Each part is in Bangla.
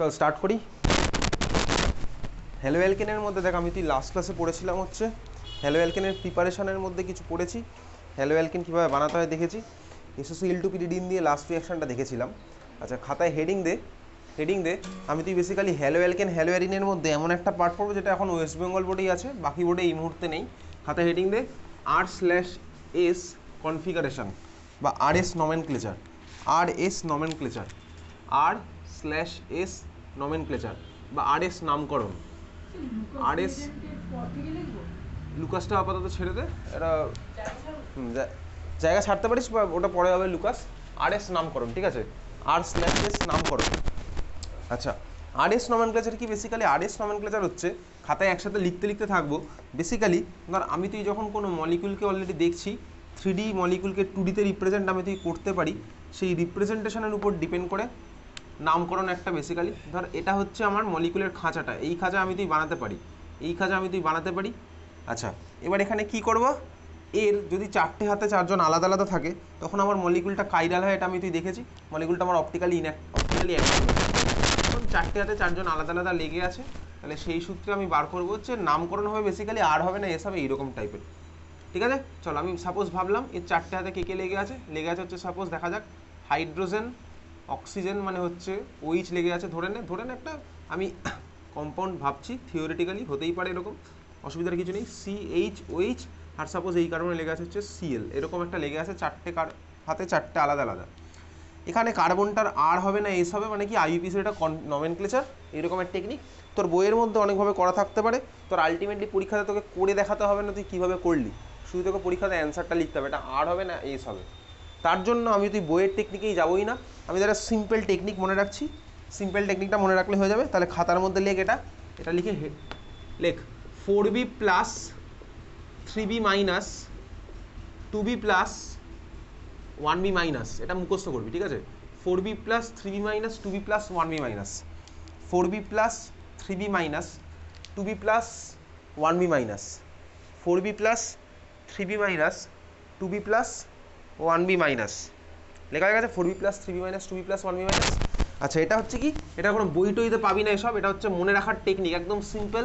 চল স্টার্ট করি হ্যালো অ্যালকেনের মধ্যে দেখ আমি তুই লাস্ট ক্লাসে পড়েছিলাম হচ্ছে হ্যালো অ্যালকেনের প্রিপারেশানের মধ্যে কিছু পড়েছি হ্যালো অ্যালকেন কীভাবে বানাতে হয় দেখেছি এসএসসি এল টু পিডিডিন দিয়ে লাস্ট রিয়াকশানটা দেখেছিলাম আচ্ছা খাতায় হেডিং দে হেডিং দে আমি তুই বেসিক্যালি হ্যালো অ্যালকেন হ্যালো অ্যারিনের মধ্যে এমন একটা পার্ট পড়বো যেটা এখন ওয়েস্ট বেঙ্গল বোর্ডেই আছে বাকি বোর্ডে এই মুহূর্তে নেই খাতায় হেডিং দে আর স্ল্যাশ এস কনফিগারেশন বা R S nomenclature R S nomenclature R slash S nomenclature বা আরএস নামকরণ আর এস লুকাসটা আপাতত ছেড়ে দে এটা জায়গা ছাড়তে পারিস বা ওটা পরে হবে লুকাস আর এস নামকরণ ঠিক আছে আর স্ল্যাশ এস নামকরণ আচ্ছা এস নমেন প্লেচার কি বেসিক্যালি এস নমেন প্লেচার হচ্ছে খাতায় একসাথে লিখতে লিখতে থাকবো বেসিক্যালি ধর আমি তুই যখন কোনো মলিকুলকে অলরেডি দেখছি থ্রি ডি মলিকুলকে টু ডিতে রিপ্রেজেন্ট আমি তুই করতে পারি সেই রিপ্রেজেন্টেশনের উপর ডিপেন্ড করে নামকরণ একটা বেসিক্যালি ধর এটা হচ্ছে আমার মলিকুলের খাঁচাটা এই খাঁচা আমি তুই বানাতে পারি এই খাঁচা আমি তুই বানাতে পারি আচ্ছা এবার এখানে কি করব এর যদি চারটে হাতে চারজন আলাদা আলাদা থাকে তখন আমার মলিকুলটা কাইরাল হয় এটা আমি তুই দেখেছি মলিকুলটা আমার অপটিক্যালি ইন অপটিক্যালি এখন চারটে হাতে চারজন আলাদা আলাদা লেগে আছে তাহলে সেই সূত্রে আমি বার করবো হচ্ছে নামকরণ হবে বেসিক্যালি আর হবে না এস হবে এইরকম টাইপের ঠিক আছে চলো আমি সাপোজ ভাবলাম এর চারটে হাতে কে কে লেগে আছে লেগে আছে হচ্ছে সাপোজ দেখা যাক হাইড্রোজেন অক্সিজেন মানে হচ্ছে ওইচ লেগে আছে ধরে নে ধরে নে একটা আমি কম্পাউন্ড ভাবছি থিওরিটিক্যালি হতেই পারে এরকম অসুবিধার কিছু নেই সি এইচ ওইচ আর সাপোজ এই কার্বনে লেগে আছে হচ্ছে সিএল এরকম একটা লেগে আছে চারটে কার হাতে চারটে আলাদা আলাদা এখানে কার্বনটার আর হবে না এস হবে মানে কি আইইউপিসির এটা নমেন ক্লেচার এরকম একটা টেকনিক তোর বইয়ের মধ্যে অনেকভাবে করা থাকতে পারে তোর আলটিমেটলি পরীক্ষাতে তোকে করে দেখাতে হবে না তুই কীভাবে করলি শুধু তোকে পরীক্ষাতে অ্যান্সারটা লিখতে হবে এটা আর হবে না এস হবে তার জন্য আমি যদি বইয়ের টেকনিকেই যাবই না আমি একটা সিম্পল টেকনিক মনে রাখছি সিম্পল টেকনিকটা মনে রাখলে হয়ে যাবে তাহলে খাতার মধ্যে লেখ এটা এটা লিখে লেখ four B plus three B minus two B plus one B minus এটা মুখস্থ করবি ঠিক আছে four B plus three B minus two B plus one B minus four B plus three B minus two B plus one B minus four B plus three B minus two B plus one B minus লেখা হয়ে গেছে four B plus three B minus two B plus one B minus আচ্ছা এটা হচ্ছে কি এটা কোনো বই টইতে পাবি না এসব এটা হচ্ছে মনে রাখার টেকনিক একদম সিম্পল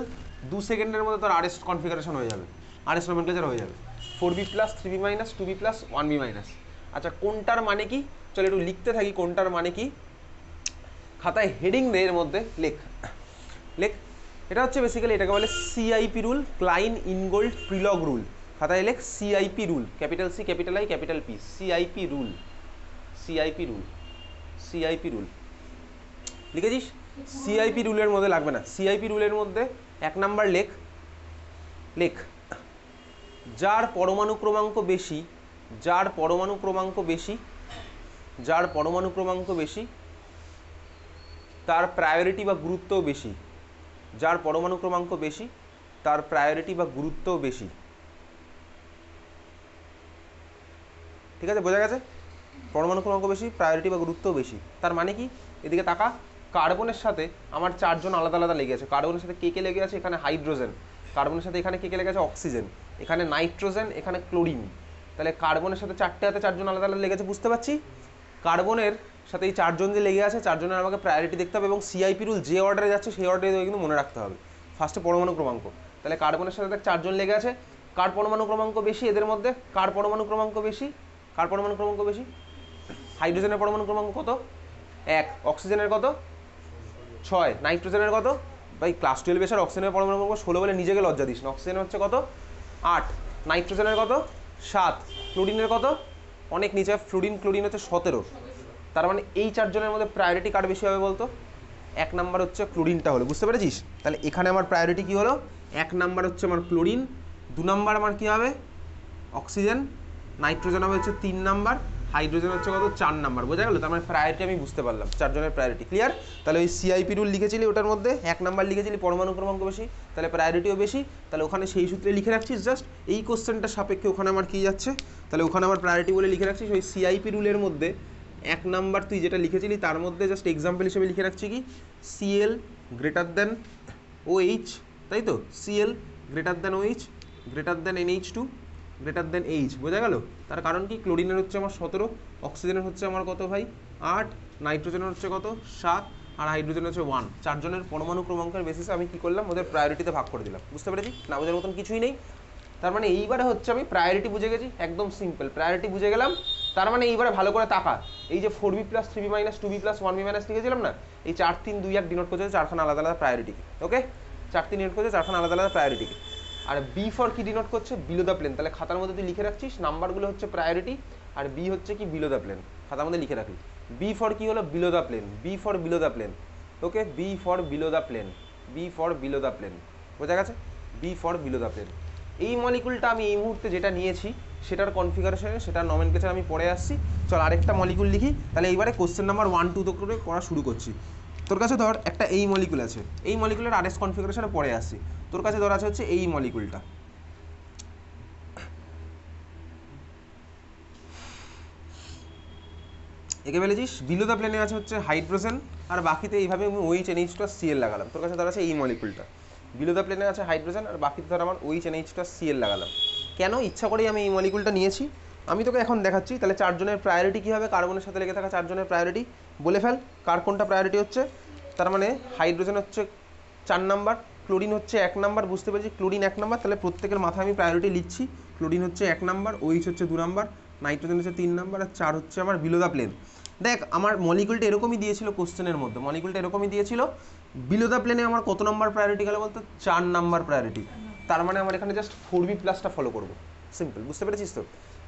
দু সেকেন্ডের মধ্যে তোর এস কনফিগারেশন হয়ে যাবে আরএস নোমেনক্লেচার হয়ে যাবে four B plus three B minus two B plus one B minus আচ্ছা কোনটার মানে কি চলো একটু লিখতে থাকি কোনটার মানে কি খাতায় হেডিং দে এর মধ্যে লেখ লেখ এটা হচ্ছে বেসিক্যালি এটাকে বলে C I P rule Cahn Ingold Prelog rule খাতায় লেখ C I P rule capital C capital I capital P C I P rule C I P rule C I P rule লিখেছিস সিআইপি রুলের মধ্যে লাগবে না সিআইপি রুলের মধ্যে এক নাম্বার লেখ লেখ যার পরমাণু ক্রমাঙ্ক বেশি যার পরমাণু ক্রমাঙ্ক বেশি যার পরমাণু ক্রমাঙ্ক বেশি তার প্রায়োরিটি বা গুরুত্বও বেশি যার পরমাণু ক্রমাঙ্ক বেশি তার প্রায়োরিটি বা গুরুত্বও বেশি ঠিক আছে বোঝা গেছে পরমাণু ক্রমাঙ্ক বেশি প্রায়োরিটি বা গুরুত্বও বেশি তার মানে কি এদিকে তাকা কার্বনের সাথে আমার চারজন আলাদা আলাদা লেগে আছে কার্বনের সাথে কে কে লেগে আছে এখানে হাইড্রোজেন কার্বনের সাথে এখানে কে কে লেগে আছে অক্সিজেন এখানে নাইট্রোজেন এখানে ক্লোরিন তাহলে কার্বনের সাথে চারটে হাতে চারজন আলাদা আলাদা লেগেছে বুঝতে পারছি কার্বনের সাথে এই চারজন যে লেগে আছে চারজনের আমাকে প্রায়োরিটি দেখতে হবে এবং সিআইপি রুল যে অর্ডারে যাচ্ছে সেই অর্ডারে কিন্তু মনে রাখতে হবে ফার্স্টে পরমাণু ক্রমাঙ্ক তাহলে কার্বনের সাথে চারজন লেগে আছে কার পরমাণু ক্রমাঙ্ক বেশি এদের মধ্যে কার পরমাণু ক্রমাঙ্ক বেশি কার পরমাণু ক্রমাঙ্ক বেশি হাইড্রোজেনের পরমাণু ক্রমাঙ্ক কত এক অক্সিজেনের কত ছয় নাইট্রোজেনের কত ভাই ক্লাস টুয়েলভ এসার অক্সিজেনের পরমাণু ক্রমাঙ্ক ষোলো বলে নিজেকে লজ্জা দিস না অক্সিজেন হচ্ছে কত আট নাইট্রোজেনের কত সাত ক্লোরিনের কত অনেক নিচে ফ্লুরিন ক্লোরিন হচ্ছে সতেরো তার মানে এই চারজনের মধ্যে প্রায়োরিটি কার বেশি হবে বলতো এক নাম্বার হচ্ছে ক্লোরিনটা হলো বুঝতে পেরেছিস তাহলে এখানে আমার প্রায়োরিটি কী হলো এক নাম্বার হচ্ছে আমার ক্লোরিন দু নাম্বার আমার কী হবে অক্সিজেন নাইট্রোজেন হবে হচ্ছে তিন নাম্বার হাইড্রোজেন হচ্ছে কত চার নাম্বার বোঝা গেল তার মানে প্রায়োরিটি আমি বুঝতে পারলাম চারজনের প্রায়োরিটি ক্লিয়ার তাহলে ওই সিআইপি রুল লিখেছিলি ওটার মধ্যে এক নাম্বার লিখেছিলি পরমাণু ক্রমাঙ্ক বেশি তাহলে প্রায়োরিটিও বেশি তাহলে ওখানে সেই সূত্রে লিখে রাখছিস জাস্ট এই কোশ্চেনটা সাপেক্ষে ওখানে আমার কী যাচ্ছে তাহলে ওখানে আমার প্রায়োরিটি বলে লিখে রাখছিস ওই সিআইপি রুলের মধ্যে এক নাম্বার তুই যেটা লিখেছিলি তার মধ্যে জাস্ট এক্সাম্পল হিসেবে লিখে রাখছি কি C L greater than O H তাই তো C L greater than O H greater than H two greater than H বোঝা গেল তার কারণ কি ক্লোরিনের হচ্ছে আমার সতেরো অক্সিজেনের হচ্ছে আমার কত ভাই আট নাইট্রোজেনের হচ্ছে কত সাত আর হাইড্রোজেন হচ্ছে ওয়ান চারজনের পরমাণু ক্রমাঙ্কের বেসিসে আমি কী করলাম ওদের প্রায়োরিটিতে ভাগ করে দিলাম বুঝতে পেরেছি না বোঝার মতন কিছুই নেই তার মানে এইবারে হচ্ছে আমি প্রায়োরিটি বুঝে গেছি একদম সিম্পল প্রায়োরিটি বুঝে গেলাম তার মানে এইবারে ভালো করে তাকা এই যে four B plus three B minus two B plus one B minus লিখেছিলাম না এই চার তিন দুই এক ডিনোট করছে চারখানা আলাদা আলাদা প্রায়োরিটিকে ওকে চার তিন ডিনোট করছে চারখানা আলাদা আলাদা প্রায়োরিটিকে আর বি ফর কি ডিনোট করছে বিলো দ্য প্লেন তাহলে খাতার মধ্যে তুই লিখে রাখছিস নাম্বারগুলো হচ্ছে প্রায়োরিটি আর বি হচ্ছে কি বিলো দ্য প্লেন খাতার মধ্যে লিখে রাখলি বি ফর কি হলো below the plane B for below the plane okay B for below the plane B for below the plane বোঝা গেছে B for below the plane এই মলিকুলটা আমি এই মুহূর্তে যেটা নিয়েছি সেটার কনফিগারেশনে সেটার নমেনকেচার আমি পড়ে আসছি চল আরেকটা মলিকুল লিখি তাহলে এইবারে কোশ্চেন নাম্বার ওয়ান টু তো করে করা শুরু করছি তোর কাছে ধর একটা এই মলিকুল আছে এই মলিকুলের আর এস কনফিগারেশনে পরে আসছি তোর কাছে ধর আছে হচ্ছে এই মলিকুলটা একে বলেছিস বিলো দ্য প্লেনে আছে হচ্ছে হাইড্রোজেন আর বাকিতে এইভাবে আমি ওই এনএইচটা সিএল লাগালাম তোর কাছে ধর আছে এই মলিকুলটা বিলো দা প্লেনে আছে হাইড্রোজেন আর বাকিতে ধর আমার ওই এনএইচটা সিএল লাগালাম কেন ইচ্ছা করেই আমি এই মলিকুলটা নিয়েছি আমি তোকে এখন দেখাচ্ছি তাহলে চারজনের প্রায়োরিটি কী হবে কার্বনের সাথে লেগে থাকা চারজনের প্রায়োরিটি বলে ফেল কার কোনটা প্রায়োরিটি হচ্ছে তার মানে হাইড্রোজেন হচ্ছে চার নাম্বার ক্লোরিন হচ্ছে এক নাম্বার বুঝতে পারছি ক্লোরিন এক নাম্বার তাহলে প্রত্যেকের মাথায় আমি প্রায়োরিটি লিখছি ক্লোরিন হচ্ছে এক নাম্বার ওইচ হচ্ছে দু নাম্বার নাইট্রোজেন হচ্ছে তিন নাম্বার আর চার হচ্ছে আমার বিলো দ্য প্লেন দেখ আমার মলিকুলটা এরকমই দিয়েছিল কোশ্চেনের মধ্যে মলিকুলটা এরকমই দিয়েছিল বিলো দ্য প্লেনে আমার কত নম্বর প্রায়োরিটি গেল বলতো চার নাম্বার প্রায়োরিটি তার মানে আমার এখানে জাস্ট ফোর বি প্লাসটা ফলো করবো সিম্পল বুঝতে পেরেছিস তো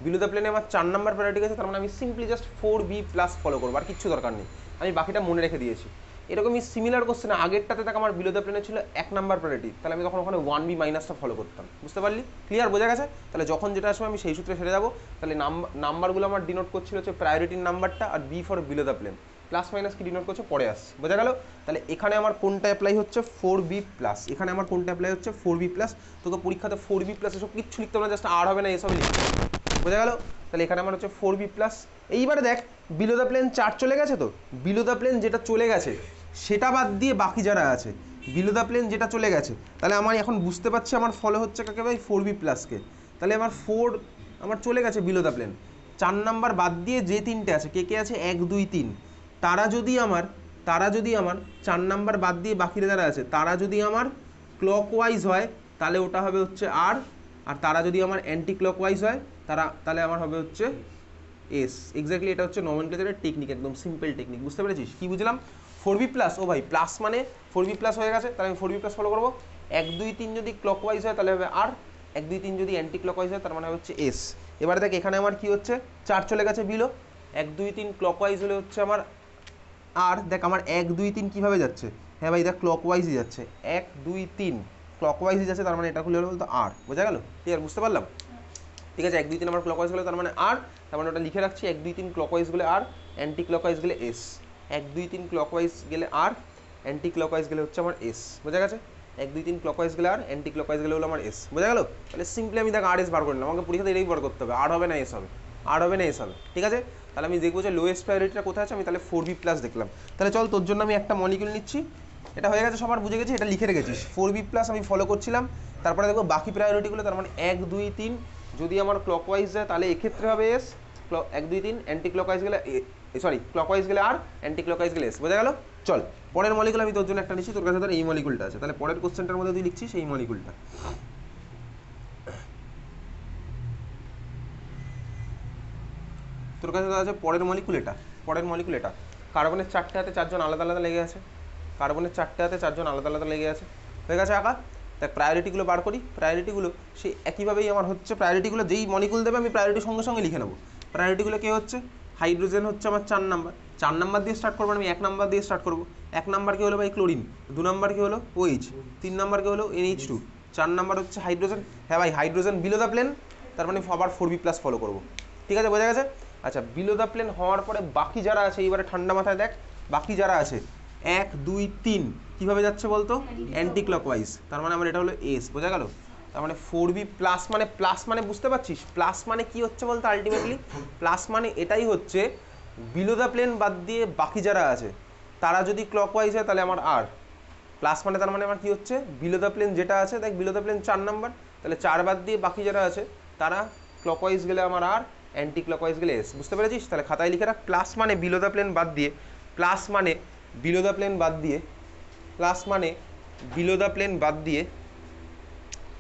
বিলো দ্য প্লেনে আমার চার নাম্বার প্রায়োরিটি গেছে তার মানে আমি simply just four B plus follow করবো আর কিছু দরকার নেই আমি বাকিটা মনে রেখে দিয়েছি এরকমই সিমিলার কোশ্চেন আগেরটাতে দেখ আমার বিলো দ্য প্লেনে ছিল এক নাম্বার প্রায়োরিটি তাহলে আমি তখন ওখানে ওয়ান বি মাইনাসটা ফলো করতাম বুঝতে পারলি ক্লিয়ার বোঝা গেছে তাহলে যখন যেটা আসবে আমি সেই সূত্রে সেরে যাবো তাহলে নাম্বারগুলো আমার ডিনোট করছিল হচ্ছে প্রায়োরিটির নাম্বারটা আর B for below the plane plus minus কি ডিনোট করছে পরে আসছে বোঝা গেল তাহলে এখানে আমার কোনটা অ্যাপ্লাই হচ্ছে ফোর বি প্লাস এখানে আমার কোনটা অ্যাপ্লাই হচ্ছে ফোর বি প্লাস তোকে পরীক্ষাতে ফোর বি প্লাস এসব কিচ্ছু লিখতে হবে না জাস্ট আর হবে না এসব লিখতে বোঝা গেল তাহলে এখানে আমার হচ্ছে ফোর বি প্লাস এইবারে দেখ বিলো দ্য প্লেন চার চলে গেছে তো বিলো দ্য প্লেন যেটা চলে গেছে সেটা বাদ দিয়ে বাকি যারা আছে বিলো দ্য প্লেন যেটা চলে গেছে তাহলে আমার এখন বুঝতে পারছি আমার ফলো হচ্ছে কাকে ভাই ফোর বি প্লাসকে তাহলে আমার ফোর আমার চলে গেছে বিলো দ্য প্লেন চার নাম্বার বাদ দিয়ে যে তিনটে আছে কে কে আছে এক দুই তিন তারা যদি আমার তারা যদি আমার চার নাম্বার বাদ দিয়ে বাকিরা যারা আছে তারা যদি আমার ক্লক ওয়াইজ হয় তাহলে ওটা হবে হচ্ছে আর আর তারা যদি আমার অ্যান্টি ক্লক ওয়াইজ হয় তারা তাহলে আমার হবে হচ্ছে এস এক্স্যাক্টলি এটা হচ্ছে নমেন ক্লেচারের টেকনিক একদম সিম্পল টেকনিক বুঝতে পেরেছিস কী বুঝলাম ফোর বি প্লাস ও ভাই প্লাস মানে ফোর বি প্লাস হয়ে গেছে তাহলে আমি ফোর বি প্লাস ফলো করবো এক দুই তিন যদি ক্লকওয়াইজ হয় তাহলে হবে আর এক দুই তিন যদি অ্যান্টি ওয়াইজ হয় তার মানে হচ্ছে এস এবারে দেখ এখানে আমার কি হচ্ছে চার চলে গেছে বিলো এক দুই তিন ক্লকওয়াইজ হলে হচ্ছে আমার আর দেখ আমার এক দুই তিন কীভাবে যাচ্ছে হ্যাঁ ভাই দেখ ওয়াইজই যাচ্ছে এক দুই তিন ক্লকওয়াইজ যাচ্ছে তার মানে এটা খুলে হলো বলতো আর বোঝা গেল ঠিক আছে বুঝতে পারলাম ঠিক আছে এক দুই তিন আমার ক্লকওয়াইজ গেলে তার মানে আর তার মানে ওটা লিখে রাখছি এক দুই তিন ক্লকওয়াইজ গেলে আর অ্যান্টি ক্লকওয়াইজ গেলে এস এক দুই তিন ক্লকওয়াইজ গেলে আর অ্যান্টি ক্লকওয়াইজ গেলে হচ্ছে আমার এস বোঝা গেছে এক দুই তিন ক্লকওয়াইজ গেলে আর অ্যান্টি ক্লকওয়াইজ গেলে হলো আমার এস বোঝা গেল তাহলে সিম্পলি আমি তাকে আর এস বার করলাম আমাকে পরীক্ষাতে এটাই বার করতে হবে আর হবে না এস হবে আর হবে না এস হবে ঠিক আছে তাহলে আমি দেখবো যে লোয়েস্ট প্রায়োরিটিটা কোথায় আছে আমি তাহলে ফোর বি প্লাস দেখলাম তাহলে চল তোর জন্য আমি একটা মলিকিউল নিচ্ছি এটা হয়ে গেছে সবার বুঝে গেছি এটা লিখে রেখেছিস ফোর বি প্লাস আমি ফলো করছিলাম তারপরে দেখবো বাকি প্রায়োরিটিগুলো তার মানে এক দুই তিন যদি আমার ক্লকওয়াইজ যায় তাহলে এক্ষেত্রে হবে এস এক দুই তিন অ্যান্টি ক্লকওয়াইজ গেলে সরি ক্লকওয়াইজ গেলে আর অ্যান্টি ক্লকওয়াইজ গেলে এস বোঝা গেল চল পরের মলিকুল আমি তোর জন্য একটা নিচ্ছি তোর কাছে ধর এই মলিকুলটা আছে তাহলে পরের কোশ্চেনটার মধ্যে তুই লিখছিস এই মলিকুলটা তোর কাছে আছে পরের মলিকুল এটা পরের মলিকুল এটা কার্বনের চারটে হাতে চারজন আলাদা আলাদা লেগে আছে কার্বনের চারটে হাতে চারজন আলাদা আলাদা লেগে আছে হয়ে গেছে আঁকা তাই প্রায়োরিটিগুলো বার করি প্রায়োরিটিগুলো সেই একইভাবেই আমার হচ্ছে প্রায়োরিটিগুলো যেই মনিকুল দেবে আমি প্রায়োরিটি সঙ্গে সঙ্গে লিখে নেবো প্রায়োরিটিগুলো কে হচ্ছে হাইড্রোজেন হচ্ছে আমার চার নাম্বার চার নাম্বার দিয়ে স্টার্ট করবো আমি এক নাম্বার দিয়ে স্টার্ট করবো এক নাম্বার কে হলো ভাই ক্লোরিন দু নাম্বার কি হলো ওইচ তিন নাম্বার কে হলো এনএইচ টু চার নাম্বার হচ্ছে হাইড্রোজেন হ্যাঁ ভাই হাইড্রোজেন বিলো দ্য প্লেন তার মানে আবার ফোর বি প্লাস ফলো করবো ঠিক আছে বোঝা গেছে আচ্ছা বিলো দ্য প্লেন হওয়ার পরে বাকি যারা আছে এইবারে ঠান্ডা মাথায় দেখ বাকি যারা আছে এক দুই তিন কীভাবে যাচ্ছে বলতো অ্যান্টি ক্লকওয়াইজ তার মানে আমার এটা হলো এস বোঝা গেল তার মানে ফোর বি প্লাস মানে প্লাস মানে বুঝতে পারছিস প্লাস মানে কি হচ্ছে বলতো আলটিমেটলি প্লাস মানে এটাই হচ্ছে বিলো দ্য প্লেন বাদ দিয়ে বাকি যারা আছে তারা যদি ক্লকওয়াইজ হয় তাহলে আমার আর প্লাস মানে তার মানে আমার কী হচ্ছে বিলো দ্য প্লেন যেটা আছে দেখ বিলো দ্য প্লেন চার নাম্বার তাহলে চার বাদ দিয়ে বাকি যারা আছে তারা ক্লকওয়াইজ গেলে আমার আর অ্যান্টি ক্লকওয়াইজ গেলে এস বুঝতে পেরেছিস তাহলে খাতায় লিখে রাখ প্লাস মানে বিলো দ্য প্লেন বাদ দিয়ে প্লাস মানে বিলো দ্য প্লেন বাদ দিয়ে প্লাস মানে বিলো দ্য প্লেন বাদ দিয়ে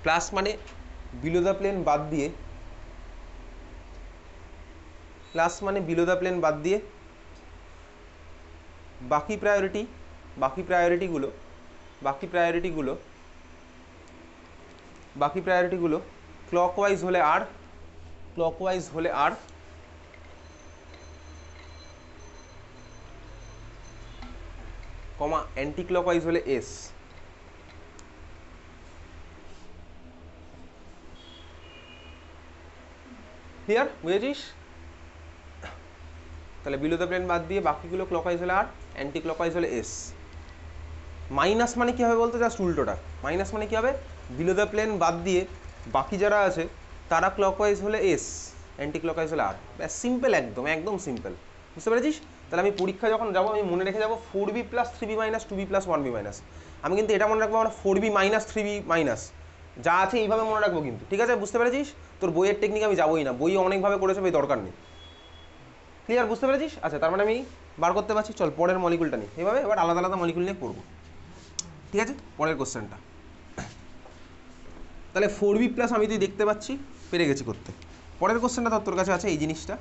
প্লাস মানে বিলো দ্য প্লেন বাদ দিয়ে প্লাস মানে বিলো দ্য প্লেন বাদ দিয়ে বাকি প্রায়োরিটি বাকি প্রায়োরিটিগুলো বাকি প্রায়োরিটিগুলো বাকি প্রায়োরিটিগুলো ক্লকওয়াইজ হলে আর ক্লকওয়াইজ হলে আর কমা অ্যান্টি ক্লকওয়াইজ হলে এস ক্লিয়ার বুঝেছিস তাহলে বিলো দ্য প্লেন বাদ দিয়ে বাকিগুলো ক্লকওয়াইজ হলে আর অ্যান্টি ক্লকওয়াইজ হলে এস মাইনাস মানে কী হবে বলতো জাস্ট উল্টোটা মাইনাস মানে কী হবে বিলো দ্য প্লেন বাদ দিয়ে বাকি যারা আছে তারা ক্লকওয়াইজ হলে এস অ্যান্টি ক্লকওয়াইজ হলে আর ব্যাস সিম্পল একদম একদম সিম্পল বুঝতে পেরেছিস তাহলে আমি পরীক্ষা যখন যাবো আমি মনে রেখে যাবো four B plus three B minus two B plus one B minus আমি কিন্তু এটা মনে রাখবো আমার four B minus three B minus যা আছে এইভাবে মনে রাখবো কিন্তু ঠিক আছে বুঝতে পেরেছিস তোর বইয়ের টেকনিক আমি যাবোই না বই অনেকভাবে করেছে এই দরকার নেই ক্লিয়ার বুঝতে পেরেছিস আচ্ছা তার মানে আমি বার করতে পারছি চল পরের মলিকুলটা নিই এইভাবে এবার আলাদা আলাদা মলিকুল নিয়ে পড়বো ঠিক আছে পরের কোশ্চেনটা তাহলে ফোর বি প্লাস আমি তুই দেখতে পাচ্ছি পেরে গেছি করতে পরের কোশ্চেনটা তোর কাছে আছে এই জিনিসটা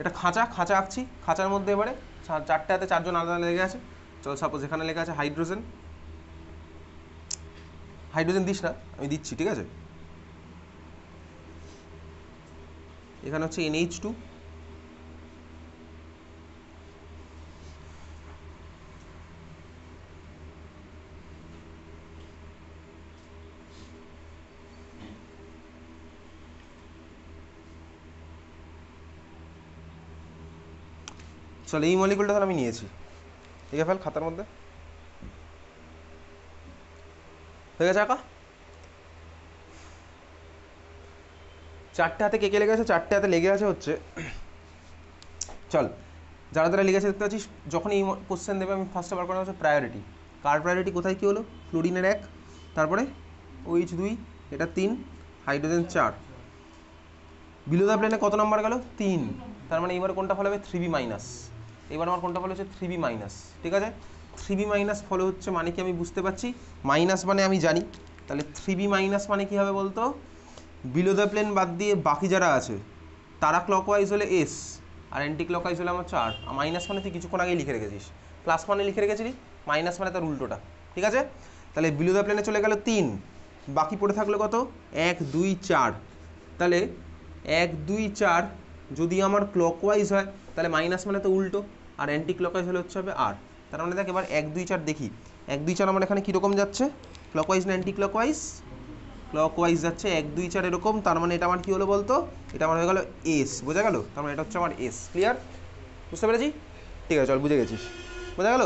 এটা খাঁচা খাঁচা আঁকছি খাঁচার মধ্যে এবারে চারটে হাতে চারজন আলাদা লেগে আছে চলো সাপোজ এখানে লেখা আছে হাইড্রোজেন হাইড্রোজেন দিস না আমি দিচ্ছি ঠিক আছে এখানে হচ্ছে এনএইচ টু চল এই মলিকুলটা তাহলে আমি নিয়েছি লিখে ফেল খাতার মধ্যে হয়ে গেছে আঁকা চারটে হাতে কে কে লেগে আছে চারটে হাতে লেগে আছে হচ্ছে চল যারা যারা লেগে আছে দেখতে পাচ্ছিস যখন এই কোশ্চেন দেবে আমি ফার্স্ট বার করা হচ্ছে প্রায়োরিটি কার প্রায়োরিটি কোথায় কী হলো ফ্লোরিনের এক তারপরে ওইচ দুই এটা তিন হাইড্রোজেন চার বিলো দ্য প্লেনে কত নাম্বার গেল তিন তার মানে এইবার কোনটা হবে থ্রি বি মাইনাস এবার আমার কোনটা ফল হচ্ছে থ্রি বি মাইনাস ঠিক আছে থ্রি বি মাইনাস ফলে হচ্ছে মানে কি আমি বুঝতে পারছি মাইনাস মানে আমি জানি তাহলে থ্রি বি মাইনাস মানে কী হবে বলতো বিলো দ্য প্লেন বাদ দিয়ে বাকি যারা আছে তারা ক্লকওয়াইজ হলে এস আর অ্যান্টি ক্লকওয়াইজ হলে আমার চার আর মাইনাস মানে তুই কিছুক্ষণ আগেই লিখে রেখেছিস প্লাস মানে লিখে রেখেছিলি মাইনাস মানে তার উল্টোটা ঠিক আছে তাহলে বিলো দ্য প্লেনে চলে গেল তিন বাকি পড়ে থাকলো কত এক দুই চার তাহলে এক দুই চার যদি আমার ক্লকওয়াইজ হয় তাহলে মাইনাস মানে তো উল্টো আর অ্যান্টি ক্লকওয়াইজ হলে হচ্ছে হবে আর তার মানে দেখ এবার এক দুই চার দেখি এক দুই চার আমার এখানে কীরকম যাচ্ছে ক্লকওয়াইজ না অ্যান্টি ক্লকওয়াইজ ক্লকওয়াইজ যাচ্ছে এক দুই চার এরকম তার মানে এটা আমার কী হলো বলতো এটা আমার হয়ে গেলো এস বোঝা গেল তার মানে এটা হচ্ছে আমার এস ক্লিয়ার বুঝতে পেরেছি ঠিক আছে চল বুঝে গেছিস বোঝা গেল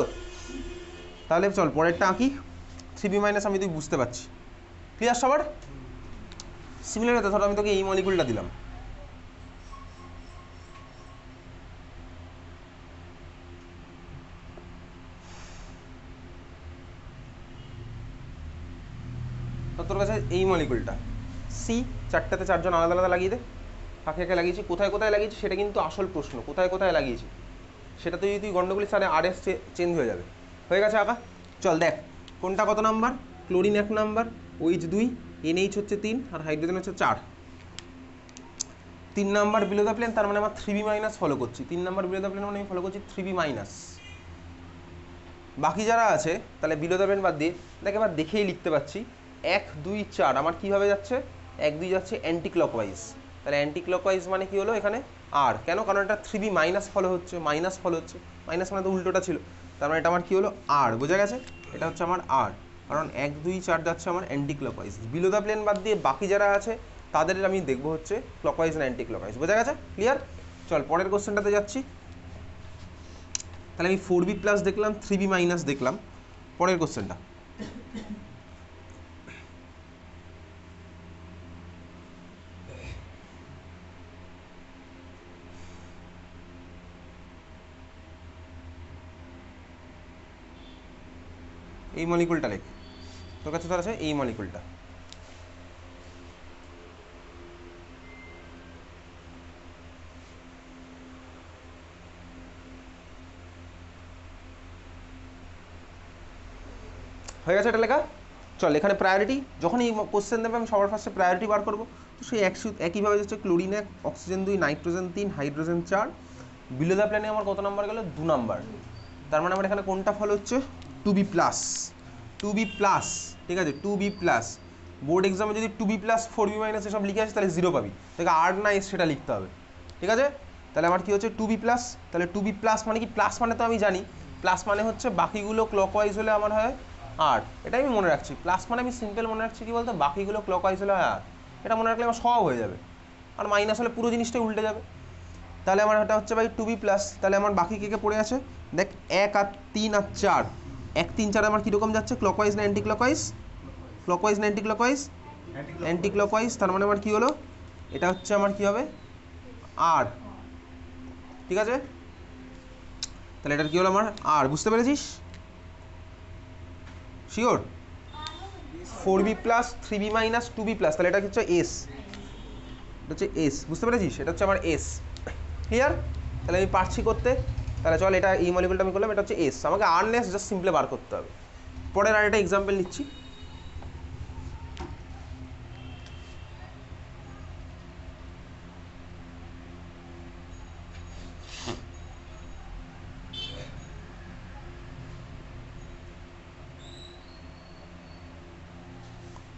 তাহলে চল পরেরটা আঁকি থ্রি বি মাইনাস আমি তুই বুঝতে পারছি ক্লিয়ার সবার সিমিলার ধরো আমি তোকে এই মলিকুলটা দিলাম এই মলিকুলটা সি চারটাতে চারজন আলাদা আলাদা লাগিয়ে দে ফাঁকে কাকে লাগিয়েছি কোথায় কোথায় লাগিয়েছি সেটা কিন্তু আসল প্রশ্ন কোথায় কোথায় লাগিয়েছি সেটা তুই তুই গণ্ডগোলি সারে আর এস চেঞ্জ হয়ে যাবে হয়ে গেছে আঁকা চল দেখ কোনটা কত নাম্বার ক্লোরিন এক নাম্বার ওইচ দুই এনএইচ হচ্ছে তিন আর হাইড্রোজেন হচ্ছে চার তিন নাম্বার বিলো দা প্লেন তার মানে আমার থ্রি বি মাইনাস ফলো করছি তিন নাম্বার বিলো দা প্লেন মানে আমি ফলো করছি থ্রি বি মাইনাস বাকি যারা আছে তাহলে বিলো দা প্লেন বাদ দিয়ে দেখ এবার দেখেই লিখতে পাচ্ছি এক দুই চার আমার কীভাবে যাচ্ছে এক দুই যাচ্ছে অ্যান্টি ক্লকওয়াইজ তাহলে অ্যান্টি ক্লকওয়াইজ মানে কী হলো এখানে আর কেন কারণ এটা থ্রি বি মাইনাস ফলো হচ্ছে মাইনাস ফলো হচ্ছে মাইনাস মানে তো উল্টোটা ছিল তার মানে এটা আমার কী হলো আর বোঝা গেছে এটা হচ্ছে আমার আর কারণ এক দুই চার যাচ্ছে আমার anti clockwise below the plane বাদ দিয়ে বাকি যারা আছে তাদের আমি দেখব হচ্ছে ক্লকওয়াইজ না অ্যান্টি ক্লকওয়াইজ বোঝা গেছে ক্লিয়ার চল পরের কোশ্চেনটাতে যাচ্ছি তাহলে আমি ফোর বি প্লাস দেখলাম থ্রি বি মাইনাস দেখলাম পরের কোশ্চেনটা এই মলিকুলটা লেখ তোর কাছে ধর আছে এই মলিকুলটা হয়ে গেছে এটা লেখা চল এখানে প্রায়োরিটি যখন এই কোশ্চেন দেবে আমি সবার ফার্স্টে প্রায়োরিটি বার করবো তো সেই একশো একইভাবে যাচ্ছে ক্লোরিন এক অক্সিজেন দুই নাইট্রোজেন তিন হাইড্রোজেন চার বিলোদা প্ল্যানে আমার কত নাম্বার গেল দু নাম্বার তার মানে আমার এখানে কোনটা ফল হচ্ছে two B plus two B plus ঠিক আছে টু বি প্লাস বোর্ড এক্সামে যদি two B plus four B minus এসব লিখে আসে তাহলে জিরো পাবি তাকে আর না এস সেটা লিখতে হবে ঠিক আছে তাহলে আমার কী হচ্ছে টু বি প্লাস তাহলে টু বি প্লাস মানে কি প্লাস মানে তো আমি জানি প্লাস মানে হচ্ছে বাকিগুলো ওয়াইজ হলে আমার হয় আর এটাই আমি মনে রাখছি প্লাস মানে আমি সিম্পল মনে রাখছি কী বলতো বাকিগুলো ওয়াইজ হলে হয় আর এটা মনে রাখলে আমার সব হয়ে যাবে আর মাইনাস হলে পুরো জিনিসটাই উল্টে যাবে তাহলে আমার এটা হচ্ছে ভাই টু বি প্লাস তাহলে আমার বাকি কে কে পড়ে আছে দেখ এক আর তিন আর চার এক তিন চার আমার কীরকম যাচ্ছে ক্লকওয়াইজ না অ্যান্টি ক্লকওয়াইজ ক্লকওয়াইজ না অ্যান্টি ক্লকওয়াইজ অ্যান্টি ক্লকওয়াইজ তার মানে আমার কী হলো এটা হচ্ছে আমার কী হবে আর ঠিক আছে তাহলে এটার কী হলো আমার আর বুঝতে পেরেছিস sure four B plus three B minus two B plus তাহলে এটা হচ্ছে এস এটা হচ্ছে এস বুঝতে পেরেছিস এটা হচ্ছে আমার এস ক্লিয়ার তাহলে আমি পারছি করতে তাহলে চল এটা এই মলিকুলটা আমি করলাম এটা হচ্ছে এস আমাকে আর্নেস জাস্ট সিম্পলে বার করতে হবে পরের আর একটা এক্সাম্পল নিচ্ছি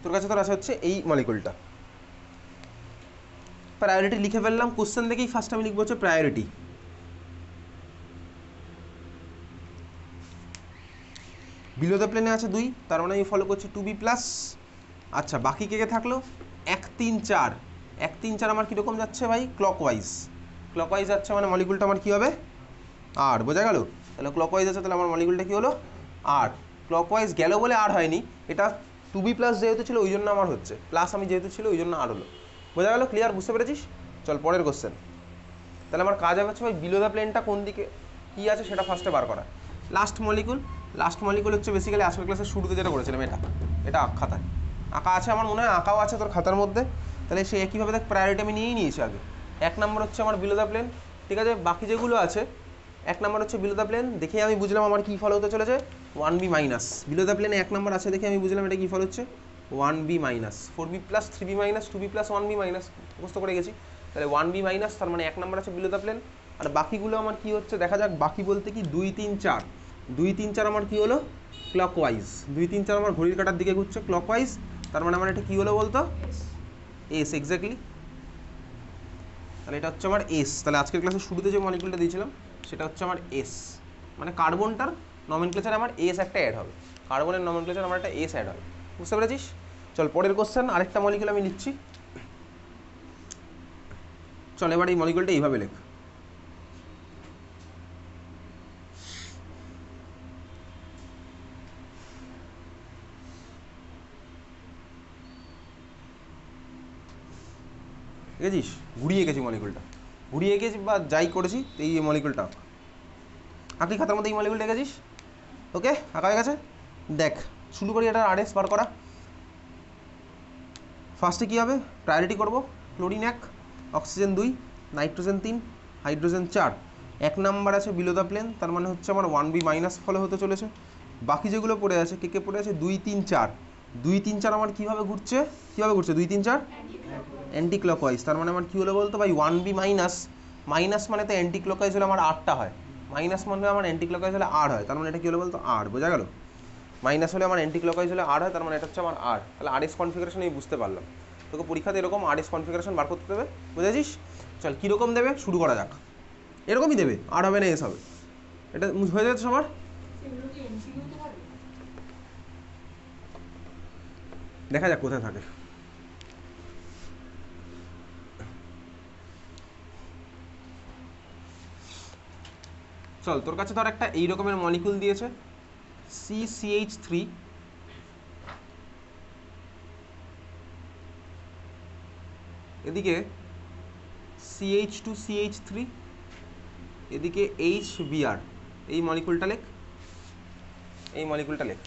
তোর কাছে তোর আছে হচ্ছে এই মলিকুলটা প্রায়োরিটি লিখে ফেললাম কোশ্চেন দেখেই ফার্স্ট আমি লিখবো হচ্ছে প্রায়োরিটি বিলো দ্য প্লেনে আছে দুই তার মানে আমি ফলো করছি টু বি প্লাস আচ্ছা বাকি কে কে থাকলো এক তিন চার এক তিন চার আমার কীরকম যাচ্ছে ভাই ক্লকওয়াইজ ক্লকওয়াইজ যাচ্ছে মানে মলিকুলটা আমার কী হবে আর বোঝা গেল তাহলে ক্লকওয়াইজ আছে তাহলে আমার মলিকুলটা কী হলো আর ক্লকওয়াইজ গেল বলে আর হয়নি এটা টু বি প্লাস যেহেতু ছিল ওই জন্য আমার হচ্ছে প্লাস আমি যেহেতু ছিল ওই জন্য আর হলো বোঝা গেল ক্লিয়ার বুঝতে পেরেছিস চল পরের কোশ্চেন তাহলে আমার কাজ হবে ভাই বিলো দ্য প্লেনটা কোন দিকে কী আছে সেটা ফার্স্টে বার করা লাস্ট মলিকুল লাস্ট মলিকুল হচ্ছে বেসিক্যালি আজকের ক্লাসের শুরুতে যেটা করেছিলাম এটা এটা খাতায় আঁকা আছে আমার মনে হয় আঁকাও আছে তোর খাতার মধ্যে তাহলে সে একইভাবে দেখ প্রায়োরিটি আমি নিয়েই নিয়েছি আগে এক নম্বর হচ্ছে আমার বিলো দ্য প্লেন ঠিক আছে বাকি যেগুলো আছে এক নম্বর হচ্ছে বিলো দ্য প্লেন দেখে আমি বুঝলাম আমার কী ফল হতে চলেছে one B minus below the প্লেনে এক নম্বর আছে দেখে আমি বুঝলাম এটা কী ফল হচ্ছে one B minus four B plus three B minus two B plus one B minus মুখস্থ করে গেছি তাহলে ওয়ান বি মাইনাস তার মানে এক নম্বর আছে বিলো দ্য প্লেন আর বাকিগুলো আমার কি হচ্ছে দেখা যাক বাকি বলতে কি দুই তিন চার দুই তিন চার আমার কী হলো ক্লকওয়াইজ দুই তিন চার আমার ঘড়ির কাটার দিকে ঘুরছে ক্লকওয়াইজ তার মানে আমার এটা কী হলো বলতো এস এক্স্যাক্টলি তাহলে এটা হচ্ছে আমার এস তাহলে আজকের ক্লাসের শুরুতে যে মলিকুলটা দিয়েছিলাম সেটা হচ্ছে আমার এস মানে কার্বনটার নমিন ক্লেচার আমার এস একটা অ্যাড হবে কার্বনের নমিন ক্লেচার আমার একটা এস অ্যাড হবে বুঝতে পেরেছিস চল পরের কোশ্চেন আরেকটা মলিকুল আমি নিচ্ছি চল এবার এই মলিকুলটা এইভাবে লেখ ঠিক আছিস ঘুরিয়ে গেছি মলিকুলটা ঘুরিয়ে গেছি বা যাই করেছি এই মলিকুলটা আঁকলি খাতার মধ্যে এই মলিকুলটা গেছিস ওকে আঁকা হয়ে গেছে দেখ শুরু করি এটা আরেস বার করা ফার্স্টে কী হবে প্রায়োরিটি করব ক্লোরিন এক অক্সিজেন দুই নাইট্রোজেন তিন হাইড্রোজেন চার এক নাম্বার আছে বিলো দ্য প্লেন তার মানে হচ্ছে আমার ওয়ান বি মাইনাস ফলে হতে চলেছে বাকি যেগুলো পড়ে আছে কে কে পড়ে আছে দুই তিন চার দুই তিন চার আমার কীভাবে ঘুরছে কীভাবে ঘুরছে দুই তিন চার অ্যান্টি ক্লকওয়াইজ তার মানে আমার কী হলো বলতো ভাই ওয়ান বি মাইনাস মাইনাস মানে তো অ্যান্টি ক্লকওয়াইজ হলে আমার আটটা হয় মাইনাস মানে আমার অ্যান্টি ক্লকওয়াইজ হলে আর হয় তার মানে এটা কী হলো বলতো আর বোঝা গেল মাইনাস হলে আমার অ্যান্টি ক্লকওয়াইজ হলে আর হয় তার মানে এটা হচ্ছে আমার আর তাহলে আর এস কনফিগারেশন আমি বুঝতে পারলাম তোকে পরীক্ষাতে এরকম আর এস কনফিগারেশন বার করতে দেবে বুঝেছিস চল কীরকম দেবে শুরু করা যাক এরকমই দেবে আর হবে না এস হবে এটা হয়ে যাচ্ছে সবার দেখা যাক কোথায় থাকে চল তোর কাছে ধর একটা এই রকমের মলিকুল দিয়েছে সি সিএইচ থ্রি এদিকে সিএইচ টু সিএইচ থ্রি এদিকে এইচ বিআর এই মলিকুলটা লেখ এই মলিকুলটা লেখ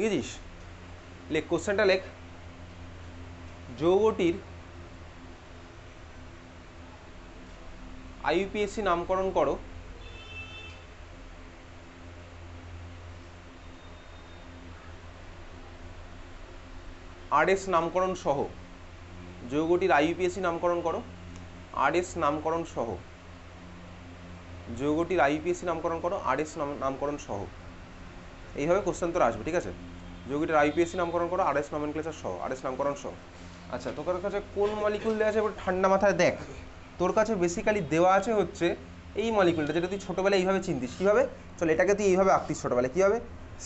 লিখেছিস লেখ কোশ্চেনটা লেখ যৌগটির আইইউপিএসসি নামকরণ করো আরএস নামকরণ সহ যৌগটির আইইউপিএসসি নামকরণ করো আরএস নামকরণ সহ যৌগটির আইইউপিএসসি নামকরণ করো আরএস নামকরণ সহ এইভাবে কোশ্চেন তোর আসবে ঠিক আছে যৌগিটার আইপিএসসি নামকরণ করো আরএস ক্লেসার সহ আরএস নামকরণ সহ আচ্ছা তোর কাছে কোন মলিকুল দেওয়া আছে এবার ঠান্ডা মাথায় দেখ তোর কাছে বেসিক্যালি দেওয়া আছে হচ্ছে এই মলিকুলটা যেটা তুই ছোটোবেলায় এইভাবে চিনতিস কীভাবে চল এটাকে তুই এইভাবে আঁকতিস ছোটোবেলায় কীভাবে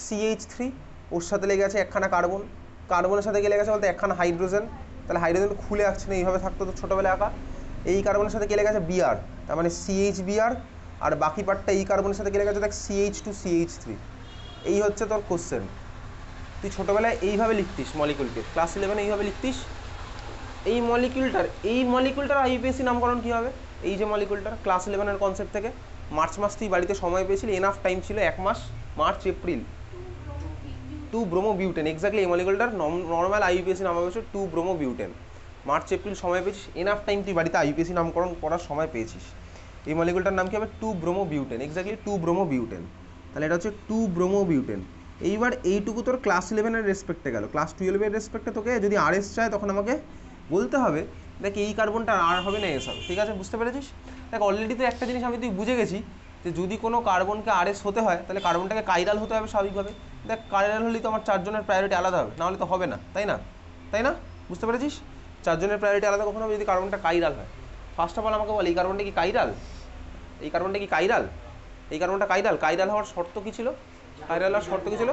সিএইচ থ্রি ওর সাথে লেগে আছে একখানা কার্বন কার্বনের সাথে গেলে গেছে বলতে একখানা হাইড্রোজেন তাহলে হাইড্রোজেন খুলে আঁকছে না এইভাবে থাকতো তো ছোটোবেলায় আঁকা এই কার্বনের সাথে গেলে গেছে বিআর তার মানে সিএইচ বিআর আর বাকি পার্টটা এই কার্বনের সাথে গেলে গেছে দেখ সিএইচ টু সিএইচ থ্রি এই হচ্ছে তোর কোশ্চেন তুই ছোটোবেলায় এইভাবে লিখতিস মলিকুলকে ক্লাস ইলেভেনে এইভাবে লিখতিস এই মলিকিউলটার এই মলিকুলটার আইপিএসি নামকরণ কী হবে এই যে মলিকুলটার ক্লাস ইলেভেনের কনসেপ্ট থেকে মার্চ মাস তুই বাড়িতে সময় পেয়েছিলি এনাফ টাইম ছিল এক মাস March April two bromobutane exactly এই মলিকুলটার নর্মাল আইপিএসি নাম হয়েছে two bromobutane March April সময় পেয়েছিস এনাফ টাইম তুই বাড়িতে আইপিএসি নামকরণ করার সময় পেয়েছিস এই মলিকুলটার নাম কি হবে two bromobutane exactly two bromobutane তাহলে এটা হচ্ছে টু ব্রোমোবিউটেন এইবার এইটুকু তোর ক্লাস ইলেভেনের রেসপেক্টে গেল ক্লাস টুয়েলভের রেসপেক্টে তোকে যদি আর এস চায় তখন আমাকে বলতে হবে দেখ এই কার্বনটা আর হবে না এস হবে ঠিক আছে বুঝতে পেরেছিস দেখ অলরেডি তো একটা জিনিস আমি তুই বুঝে গেছি যে যদি কোনো কার্বনকে আর এস হতে হয় তাহলে কার্বনটাকে কাইরাল হতে হবে স্বাভাবিকভাবে দেখ কাইরাল হলেই তো আমার চারজনের প্রায়োরিটি আলাদা হবে নাহলে তো হবে না তাই না তাই না বুঝতে পেরেছিস চারজনের প্রায়োরিটি আলাদা কখনো হবে যদি কার্বনটা কাইরাল হয় ফার্স্ট অফ অল আমাকে বলে এই কার্বনটা কি কাইরাল এই কার্বনটা কি কাইরাল এই কারণটা কাইরাল কাইরাল হওয়ার শর্ত কি ছিল কাইরাল হওয়ার শর্ত কি ছিল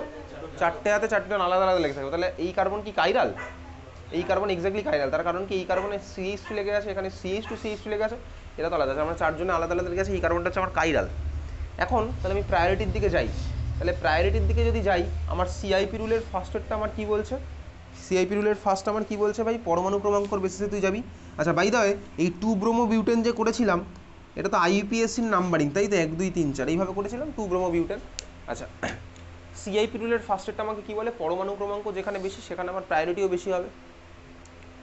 চারটে হাতে চারটে আলাদা আলাদা লেগে থাকবে তাহলে এই কার্বন কি কাইরাল এই কার্বন এক্স্যাক্টলি কাইরাল তার কারণ কি এই কার্বনে সিএইচ টু লেগে আছে এখানে সিএইচ টু সিএইচ টু লেগে আছে এটা তো আলাদা আছে আমার চারজনে আলাদা আলাদা লেগে আছে এই কার্বনটা হচ্ছে আমার কাইরাল এখন তাহলে আমি প্রায়োরিটির দিকে যাই তাহলে প্রায়োরিটির দিকে যদি যাই আমার সিআইপি রুলের ফার্স্টেরটা আমার কি বলছে সিআইপি রুলের ফার্স্ট আমার কি বলছে ভাই পরমাণু ক্রমাঙ্কর বেসিসে তুই যাবি আচ্ছা বাই দা এই টু ব্রোমো বিউটেন যে করেছিলাম এটা তো আইইউপিএসসির নাম্বারিং তাই তো এক দুই তিন চার এইভাবে করেছিলাম টু ব্রোমো বিউটেন আচ্ছা সিআইপি রুলের ফার্স্ট এডটা আমাকে কী বলে পরমাণু ক্রমাঙ্ক যেখানে বেশি সেখানে আমার প্রায়োরিটিও বেশি হবে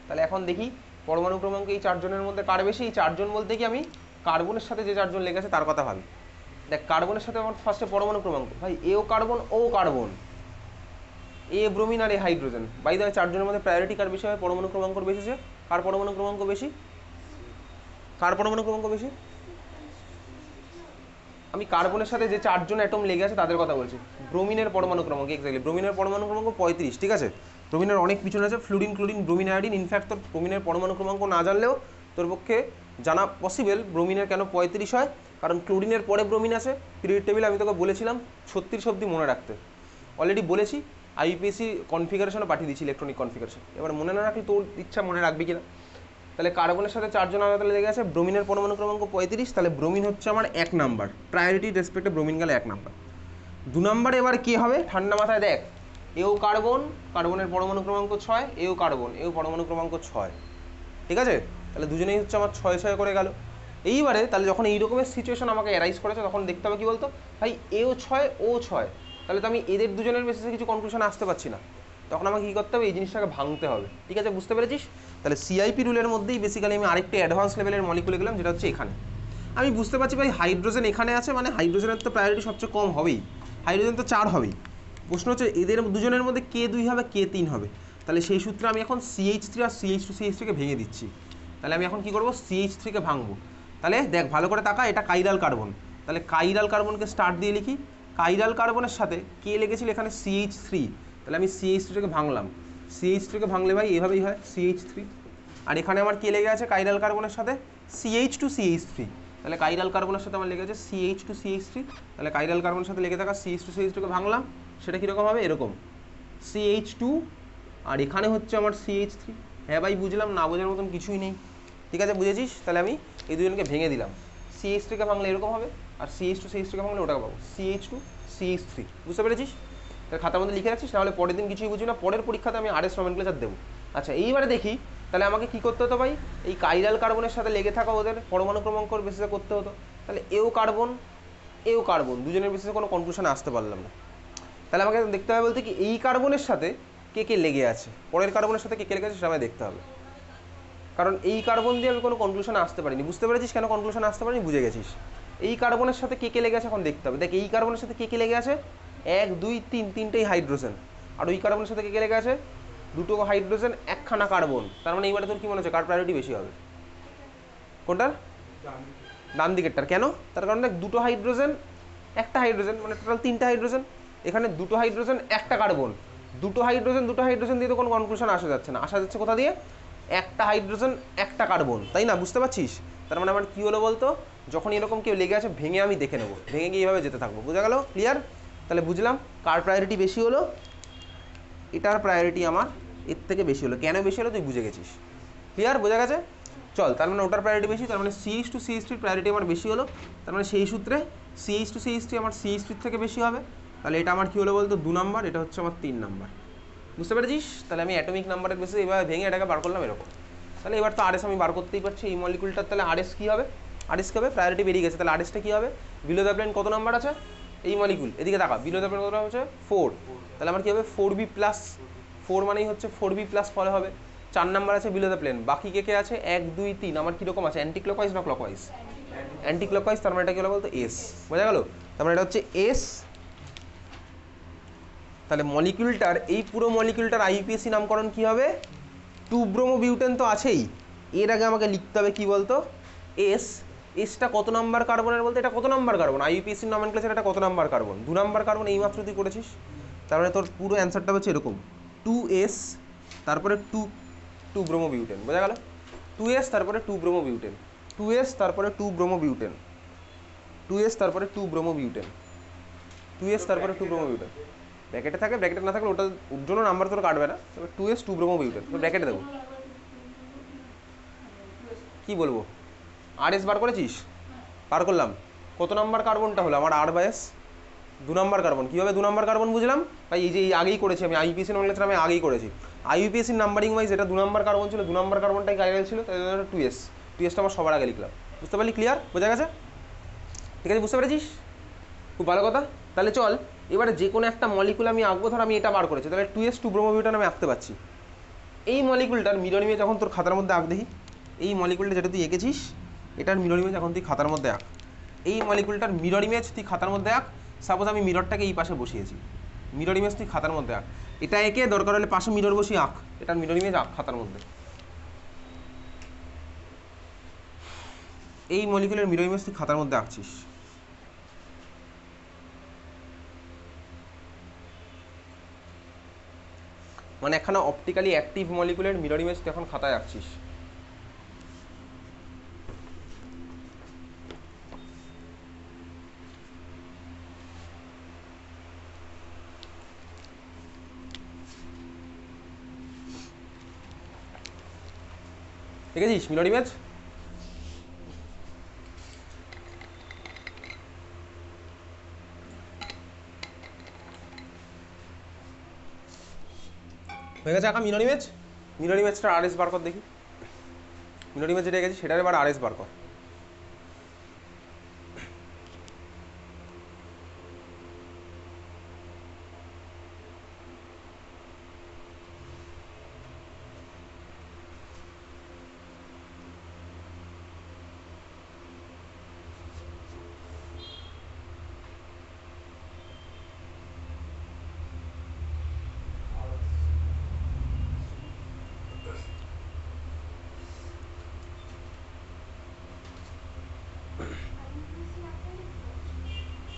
তাহলে এখন দেখি পরমাণু ক্রমাঙ্ক এই চারজনের মধ্যে কার বেশি এই চারজন বলতে কি আমি কার্বনের সাথে যে চারজন লেগে আছে তার কথা ভাবি দেখ কার্বনের সাথে আমার ফার্স্টে পরমাণু ক্রমাঙ্ক ভাই এও কার্বন ও কার্বন এ ব্রোমিন আর এ হাইড্রোজেন বাই দ্য চারজনের মধ্যে প্রায়োরিটি কার বেশি হয় পরমাণু ক্রমাঙ্ক বেশি কার পরমাণু ক্রমাঙ্ক বেশি কার পরমাণু ক্রমাঙ্ক বেশি আমি কার্বনের সাথে যে চারজন অ্যাটম লেগে আছে তাদের কথা বলছি ব্রোমিনের পরমাণু ক্রমাঙ্ক এক্স্যাক্টলি ব্রোমিনের পরমাণু ক্রমাঙ্ক পঁয়ত্রিশ ঠিক আছে ব্রোমিনের অনেক পিছনে আছে fluorine chlorine bromine iodine in fact তোর ব্রোমিনের পরমাণু ক্রমাঙ্ক না জানলেও তোর পক্ষে জানা পসিবল ব্রোমিনের কেন পঁয়ত্রিশ হয় কারণ ক্লোরিনের পরে ব্রোমিন আছে পিরিয়ড টেবিল আমি তোকে বলেছিলাম ছত্রিশ অব্দি মনে রাখতে অলরেডি বলেছি আইপিএসি কনফিগারেশনও পাঠিয়ে দিচ্ছি ইলেকট্রনিক কনফিগারেশন এবার মনে না রাখলে তোর ইচ্ছা মনে রাখবি কিনা তাহলে কার্বনের সাথে চারজন আলাদা তাহলে লেগে আছে ব্রোমিনের পরমাণু ক্রমাঙ্ক পঁয়ত্রিশ তাহলে ব্রোমিন হচ্ছে আমার এক নাম্বার প্রায়োরিটি রেসপেক্টে ব্রোমিন গেলে এক নাম্বার দু নম্বরে এবার কী হবে ঠান্ডা মাথায় দেখ এও কার্বন কার্বনের পরমাণু ক্রমাঙ্ক ছয় এও কার্বন এও পরমাণু ক্রমাঙ্ক ছয় ঠিক আছে তাহলে দুজনেই হচ্ছে আমার ছয় ছয় করে গেল এইবারে তাহলে যখন এই রকমের সিচুয়েশন আমাকে অ্যারাইজ করেছে তখন দেখতে হবে কী বলতো ভাই এও ছয় ও ছয় তাহলে তো আমি এদের দুজনের বেসিসে কিছু কনক্লুশন আসতে পারছি না তখন আমাকে কী করতে হবে এই জিনিসটাকে ভাঙতে হবে ঠিক আছে বুঝতে পেরেছিস তাহলে সিআইপি রুলের মধ্যেই বেসিক্যালি আমি আরেকটি অ্যাডভান্স লেভেলের মলিকুলে গেলাম যেটা হচ্ছে এখানে আমি বুঝতে পারছি ভাই হাইড্রোজেন এখানে আছে মানে হাইড্রোজেনের তো প্রায়োরিটি সবচেয়ে কম হবেই হাইড্রোজেন তো চার হবেই প্রশ্ন হচ্ছে এদের দুজনের মধ্যে কে দুই হবে কে তিন হবে তাহলে সেই সূত্রে আমি এখন সিএইচ থ্রি আর সিএইচ টু সিএইচ থ্রিকে ভেঙে দিচ্ছি তাহলে আমি এখন কি করবো সিএইচ থ্রিকে ভাঙবো তাহলে দেখ ভালো করে তাকা এটা কাইরাল কার্বন তাহলে কাইরাল কার্বনকে স্টার্ট দিয়ে লিখি কাইরাল কার্বনের সাথে কে লেগেছিল এখানে সিএইচ থ্রি তাহলে আমি সিএইচ থ্রিটাকে ভাঙলাম সিএইচ থ্রিকে ভাঙলে ভাই এভাবেই হয় সিএইচ থ্রি আর এখানে আমার কে লেগে আছে কাইরাল কার্বনের সাথে সিএইচ টু সিএইচ থ্রি তাহলে কাইরাল কার্বনের সাথে আমার লেগে আছে সিএইচ টু সিএইচ থ্রি তাহলে কাইরাল কার্বনের সাথে লেগে থাকা সিএইচ টু সিএইচ টুকে ভাঙলাম সেটা কীরকম হবে এরকম সিএইচ টু আর এখানে হচ্ছে আমার সিএইচ থ্রি হ্যাঁ ভাই বুঝলাম না বোঝার মতন কিছুই নেই ঠিক আছে বুঝেছিস তাহলে আমি এই দুজনকে ভেঙে দিলাম সিএইচ থ্রিকে ভাঙলে এরকম হবে আর সিএইচ টু সিএইচ থ্রিকে ভাঙলে ওটাকে পাবো সিএইচ টু সিএইচ থ্রি বুঝতে পেরেছিস তার খাতার মধ্যে লিখে রাখছিস তাহলে পরের দিন কিছুই বুঝি না পরের পরীক্ষাতে আমি আরএস ক্লাসার দেবো আচ্ছা এইবারে দেখি তাহলে আমাকে কি করতে হতো ভাই এই কাইরাল কার্বনের সাথে লেগে থাকা ওদের পরমাণু ক্রমাঙ্কর বেসিসে করতে হতো তাহলে এও কার্বন এও কার্বন দুজনের বেসিসে কোনো কনক্লুশনে আসতে পারলাম না তাহলে আমাকে দেখতে হবে বলতে কি এই কার্বনের সাথে কে কে লেগে আছে পরের কার্বনের সাথে কে কে লেগে আছে সেটা আমায় দেখতে হবে কারণ এই কার্বন দিয়ে আমি কোনো কনক্লুশনে আসতে পারিনি বুঝতে পেরেছিস কেন কনক্লুশনে আসতে পারিনি বুঝে গেছিস এই কার্বনের সাথে কে কে লেগে আছে এখন দেখতে হবে দেখ এই কার্বনের সাথে কে কে লেগে আছে এক দুই তিন তিনটেই হাইড্রোজেন আর ওই কার্বনের সাথে কে গেছে দুটো হাইড্রোজেন একখানা কার্বন তার মানে এইবারে তোর কী মনে হচ্ছে কার প্রায়োরিটি বেশি হবে কোনটার ডান দিকেরটার কেন তার কারণ দেখ দুটো হাইড্রোজেন একটা হাইড্রোজেন মানে টোটাল তিনটা হাইড্রোজেন এখানে দুটো হাইড্রোজেন একটা কার্বন দুটো হাইড্রোজেন দুটো হাইড্রোজেন দিয়ে তো কোনো কনক্লুশন আসা যাচ্ছে না আসা যাচ্ছে কোথা দিয়ে একটা হাইড্রোজেন একটা কার্বন তাই না বুঝতে পারছিস তার মানে আমার কী হলো বলতো যখন এরকম কেউ লেগে আছে ভেঙে আমি দেখে নেবো ভেঙে গিয়ে এইভাবে যেতে থাকবো বোঝা গেল ক্লিয়ার তাহলে বুঝলাম কার প্রায়োরিটি বেশি হলো এটার প্রায়োরিটি আমার এর থেকে বেশি হলো কেন বেশি হলো তুই বুঝে গেছিস ক্লিয়ার বোঝা গেছে চল তার মানে ওটার প্রায়োরিটি বেশি তার মানে সিএস টু সিএস প্রায়োরিটি আমার বেশি হলো তার মানে সেই সূত্রে সিএস টু সিএস টি আমার সিএস টির থেকে বেশি হবে তাহলে এটা আমার কী হলো বলতো দু নম্বর এটা হচ্ছে আমার তিন নম্বর বুঝতে পেরেছিস তাহলে আমি অ্যাটমিক নাম্বারের বেশি এবার ভেঙে এটাকে বার করলাম এরকম তাহলে এবার তো আরএস আমি বার করতেই পারছি এই মলিকুলটার তাহলে আরএস কী হবে আরএস কী হবে প্রায়োরিটি বেরিয়ে গেছে তাহলে আরএসটা কী হবে বিলো দ্য প্লেন কত নাম্বার আছে এই মলিকুল মানে এদিকে দেখা বিলো তাপের হচ্ছে ফোর তাহলে আমার কী হবে ফোর বি প্লাস ফোর মানেই হচ্ছে ফোর বি প্লাস ফলে হবে চার নাম্বার আছে বিলো দ্য প্লেন বাকি কে কে আছে এক দুই তিন আমার কীরকম আছে অ্যান্টি ক্লকওয়াইজ না ক্লকওয়াইজ অ্যান্টি ক্লকওয়াইজ তার মানে এটা কী হলো বলতো এস বোঝা গেল তার মানে এটা হচ্ছে এস তাহলে মলিকিউলটার এই পুরো মলিকিউলটার আইপিএসি নামকরণ কি হবে টু ব্রোমো বিউটেন তো আছেই এর আগে আমাকে লিখতে হবে কি বলতো এস এসটা কত নাম্বার কার্বনের বলতে এটা কত নাম্বার কার্বন আইইউপিএসসির নমেন ক্লাসের এটা কত নাম্বার কার্বন দু নাম্বার কার্বন এইমাত্র তুই করেছিস তারপরে তোর পুরো অ্যান্সারটা হচ্ছে এরকম টু এস তারপরে টু টু ব্রোমো বিউটেন বোঝা গেল টু এস তারপরে two bromobutane two S তারপরে two bromobutane two S তারপরে two bromobutane two S তারপরে টু ব্রোমো বিউটেন ব্র্যাকেটে থাকে ব্র্যাকেটে না থাকলে ওটা ওর জন্য নাম্বার তোর কাটবে না তবে two S two bromobutane ব্র্যাকেটে দেবো কী বলবো আর এস বার করেছিস বার করলাম কত নাম্বার কার্বনটা হলো আমার আর বাই দু নম্বর কার্বন কীভাবে দু নম্বর কার্বন বুঝলাম ভাই এই যে এই আগেই করেছি আমি আইপিএসি নলেজটা আমি আগেই করেছি আইইউপিএসির নাম্বারিং ওয়াইজ এটা দু নম্বর কার্বন ছিল দু নম্বর কার্বনটাই গাইডাল ছিল তাই জন্য টু এস টু এসটা আমার সবার আগে লিখলাম বুঝতে পারলি ক্লিয়ার বোঝা গেছে ঠিক আছে বুঝতে পেরেছিস খুব ভালো কথা তাহলে চল এবারে যে কোনো একটা মলিকুল আমি আঁকবো ধর আমি এটা বার করেছি তাহলে টু এস টু ব্রোমোবিউটান আমি আঁকতে পারছি এই মলিকুলটার মিরনিমে যখন তোর খাতার মধ্যে আঁক দেখি এই মলিকুলটা যেটা তুই এঁকেছিস এটার মিরর ইমেজ এখন তুই খাতার মধ্যে আঁক এই মলিকুলটার মিরর ইমেজ তুই খাতার মধ্যে আঁক সাপোজ আমি মিররটাকে এই পাশে বসিয়েছি মিরর ইমেজ তুই খাতার মধ্যে আঁক এটা একে দরকার হলে পাশে মিরর বসিয়ে আঁক এটার মিরর ইমেজ আঁক খাতার মধ্যে এই মলিকুলের মিরর ইমেজ তুই খাতার মধ্যে আঁকছিস মানে এখানে অপটিক্যালি অ্যাক্টিভ মলিকুলের মিরর ইমেজ তুই এখন খাতায় আঁকছিস দেখেছিস মিলন ইমেজ হয়ে গেছে আঁকা মিলন ইমেজ মিলন ইমেজটা আর এস বার কর দেখি মিলন ইমেজ যেটা গেছে সেটার এবার আর এস বার কর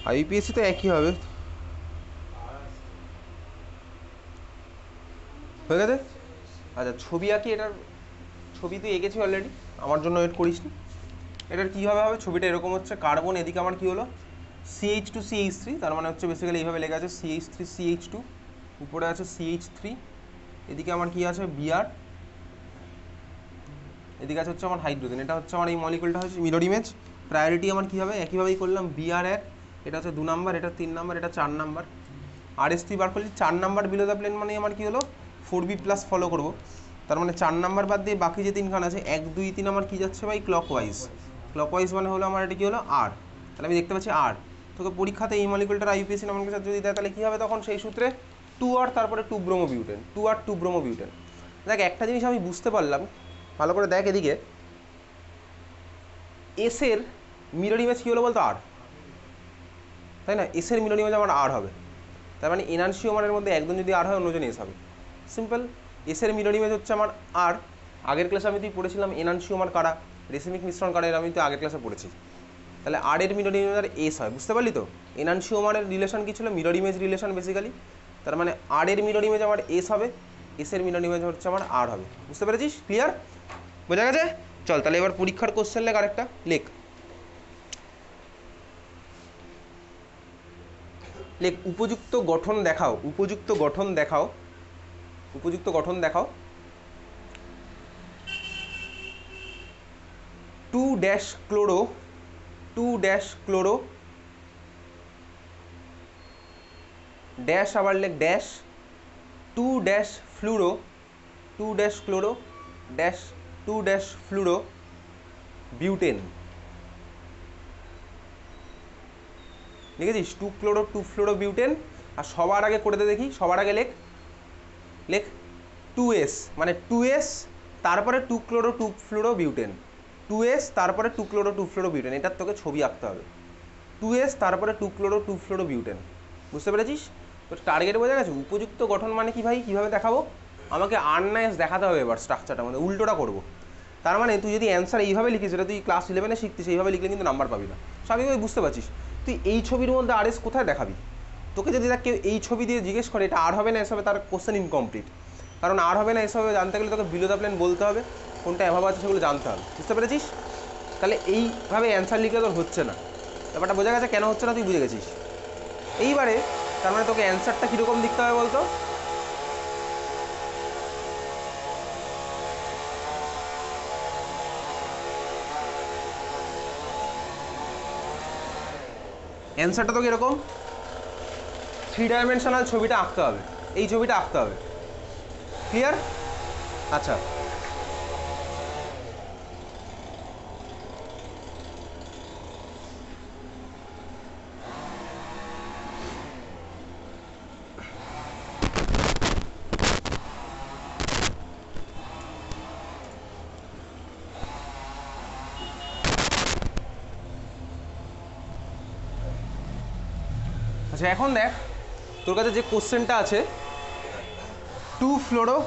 আইপিএসি তো একই হবে হয়ে গেছে আচ্ছা ছবি আঁকি এটার ছবি তুই এঁকেছি অলরেডি আমার জন্য ওয়েট করিস নি এটার কীভাবে হবে ছবিটা এরকম হচ্ছে কার্বন এদিকে আমার কী হলো সিএইচ টু সিএইচ থ্রি তার মানে হচ্ছে বেসিক্যালি এইভাবে লেখা আছে সিএইচ থ্রি সিএইচ টু উপরে আছে সিএইচ থ্রি এদিকে আমার কী আছে বিআর এদিকে আছে হচ্ছে আমার হাইড্রোজেন এটা হচ্ছে আমার এই মলিকুলটা হচ্ছে মিরর ইমেজ প্রায়োরিটি আমার কী হবে একইভাবেই করলাম বিআর এক এটা হচ্ছে দু নাম্বার এটা তিন নাম্বার এটা চার নাম্বার আর এস বার করলে চার নাম্বার বিলো দ্য প্লেন মানে আমার কী হলো ফোর বি প্লাস ফলো করবো তার মানে চার নাম্বার বাদ দিয়ে বাকি যে তিনখান আছে এক দুই তিন আমার কী যাচ্ছে ভাই ক্লক ওয়াইজ ক্লক ওয়াইজ মানে হলো আমার এটা কী হলো আর তাহলে আমি দেখতে পাচ্ছি আর তোকে পরীক্ষাতে এই মলিকুলটার আইপিএসি নামের কাছে যদি দেয় তাহলে কী হবে তখন সেই সূত্রে টু আর তারপরে two bromobutane two R two bromobutane দেখ একটা জিনিস আমি বুঝতে পারলাম ভালো করে দেখ এদিকে এসের মিরর ইমেজ কী হলো বলতো আর তাই না এসের মিলনীয় আমার আর হবে তার মানে মানের মধ্যে একজন যদি আর হয় অন্যজন এস হবে সিম্পল এসের মিলনীয় হচ্ছে আমার আর আগের ক্লাসে আমি তুই পড়েছিলাম এনানসিওমার কারা রেসিমিক মিশ্রণ কারা এর আমি তো আগের ক্লাসে পড়েছি তাহলে আর এর মিরর ইমেজ আর এস হয় বুঝতে পারলি তো এনানসিওমারের রিলেশন কী ছিল মিলন ইমেজ রিলেশন বেসিক্যালি তার মানে আর এর মিরর ইমেজ আমার এস হবে এসের মিরর ইমেজ হচ্ছে আমার আর হবে বুঝতে পেরেছিস ক্লিয়ার বোঝা গেছে চল তাহলে এবার পরীক্ষার কোশ্চেন লেখ আরেকটা লেখ লেখ উপযুক্ত গঠন দেখাও উপযুক্ত গঠন দেখাও উপযুক্ত গঠন দেখাও two dash chloro two dash chloro dash আবার লেখ dash two dash fluoro two dash chloro dash two dash fluorobutane লিখেছিস two chloro two fluorobutane আর সবার আগে করে দেখি সবার আগে লেখ লেখ টু এস মানে টু এস তারপরে two chloro two fluorobutane two S তারপরে two chloro two fluorobutane এটার তোকে ছবি আঁকতে হবে টু এস তারপরে two chloro two fluorobutane বুঝতে পেরেছিস তো টার্গেট বোঝা গেছে উপযুক্ত গঠন মানে কি ভাই কীভাবে দেখাবো আমাকে আননাইস দেখাতে হবে এবার স্ট্রাকচারটা মানে উল্টোটা করবো তার মানে তুই যদি অ্যান্সার এইভাবে লিখিস এটা তুই ক্লাস ইলেভেনে শিখতিস এইভাবে লিখলে কিন্তু নাম্বার পাবি না সবই বুঝতে পারছিস তুই এই ছবির মধ্যে আর এস কোথায় দেখাবি তোকে যদি কেউ এই ছবি দিয়ে জিজ্ঞেস করে এটা আর হবে না এসবে তার কোশ্চেন ইনকমপ্লিট কারণ আর হবে না এসবে জানতে গেলে তোকে বিলো প্ল্যান বলতে হবে কোনটা অ্যাভাব আছে সেগুলো জানতে হবে বুঝতে পেরেছিস তাহলে এইভাবে অ্যান্সার লিখে তোর হচ্ছে না ব্যাপারটা বোঝা গেছে কেন হচ্ছে না তুই বুঝে গেছিস এইবারে তার মানে তোকে অ্যান্সারটা কীরকম লিখতে হবে বলতো অ্যান্সারটা তো কীরকম থ্রি ডাইমেনশনাল ছবিটা আঁকতে হবে এই ছবিটা আঁকতে হবে ক্লিয়ার আচ্ছা এখন দেখ তোর কাছে যে কোশ্চেনটা আছে টু ফ্লোরো